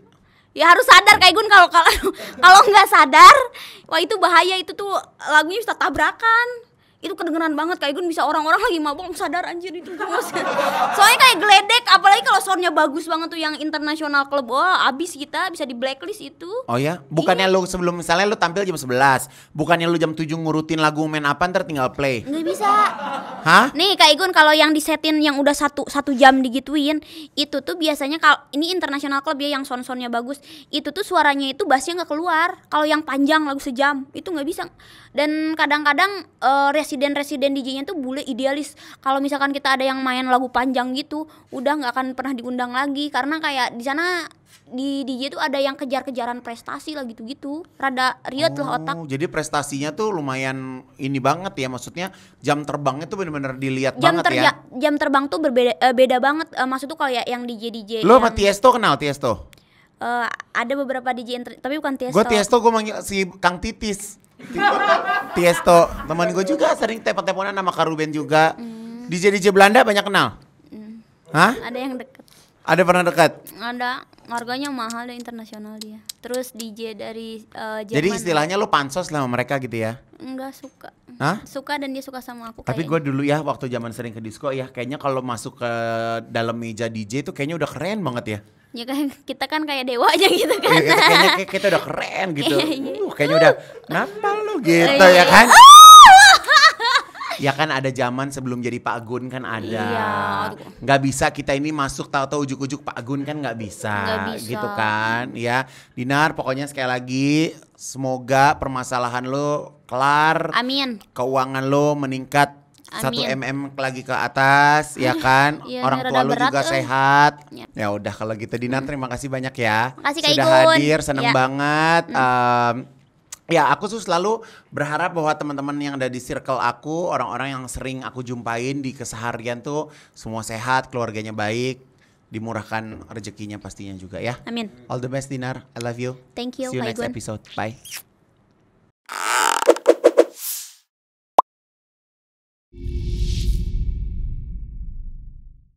[SPEAKER 2] Ya harus sadar kayak Gun kalau kalau kalau nggak sadar, wah itu bahaya itu tuh lagunya bisa tabrakan itu kedengeran banget kayak gue bisa orang-orang lagi mabok sadar anjir itu mas soalnya kayak geledek apalagi kalau soundnya bagus banget tuh yang internasional club wah abis kita bisa di blacklist itu
[SPEAKER 1] oh ya bukannya iya. lo sebelum misalnya lo tampil jam 11 bukannya lo jam 7 ngurutin lagu main apa ntar tinggal play nggak bisa hah
[SPEAKER 2] nih kak Igun kalau yang disetin yang udah satu satu jam digituin itu tuh biasanya kalau ini internasional club ya yang sound soundnya bagus itu tuh suaranya itu bassnya nggak keluar kalau yang panjang lagu sejam itu nggak bisa dan kadang-kadang uh, eh, resi residen-residen DJ-nya tuh bule idealis. Kalau misalkan kita ada yang main lagu panjang gitu, udah nggak akan pernah diundang lagi karena kayak di sana di DJ tuh ada yang kejar-kejaran prestasi lah gitu-gitu. Rada riot oh, lah otak.
[SPEAKER 1] Jadi prestasinya tuh lumayan ini banget ya maksudnya jam terbangnya tuh bener-bener dilihat jam banget ya.
[SPEAKER 2] Jam terbang tuh berbeda eh, beda banget eh, maksud tuh kayak yang DJ DJ. Lo yang... sama
[SPEAKER 1] Tiesto kenal Tiesto?
[SPEAKER 2] uh, ada beberapa DJ inter... tapi bukan Tiesto. Gue Tiesto
[SPEAKER 1] gue manggil si Kang Titis. Tiesto, teman gue juga sering telepon-teleponan sama Karuben juga. Hmm. DJ DJ Belanda banyak kenal. Mm. Hah?
[SPEAKER 2] Ada yang dekat.
[SPEAKER 1] Ada pernah dekat?
[SPEAKER 2] Ada harganya mahal dan internasional dia terus DJ dari uh, Jerman jadi istilahnya
[SPEAKER 1] lo pansos sama mereka gitu ya
[SPEAKER 2] Enggak suka Hah? suka dan dia suka sama aku tapi
[SPEAKER 1] gue dulu ya waktu zaman sering ke disco ya kayaknya kalau masuk ke dalam meja DJ itu kayaknya udah keren banget ya
[SPEAKER 2] ya kan [LAUGHS] kita kan kayak dewa aja gitu kan ya, kayaknya
[SPEAKER 1] kita udah [LAUGHS] keren gitu iya, iya. uh, kayaknya udah kenapa [LAUGHS] iya, lo gitu ya kan Ya kan ada zaman sebelum jadi Pak Gun kan ada. Iya. Nggak bisa kita ini masuk tahu-tahu ujuk-ujuk Pak Gun kan gak bisa, gak bisa. Gitu kan ya. Dinar pokoknya sekali lagi semoga permasalahan lo kelar. Amin. Keuangan lo meningkat satu mm lagi ke atas ya ah, kan ya, orang tua lu juga eh. sehat ya. ya. udah kalau gitu Dinar terima kasih banyak ya Makasih, sudah hadir seneng ya. banget um, Ya, aku tuh selalu berharap bahwa teman-teman yang ada di circle aku, orang-orang yang sering aku jumpain di keseharian tuh semua sehat, keluarganya baik, dimurahkan rezekinya pastinya juga ya. Amin. All the best Dinar. I love you. Thank you. See you Bye next Gwen. episode. Bye.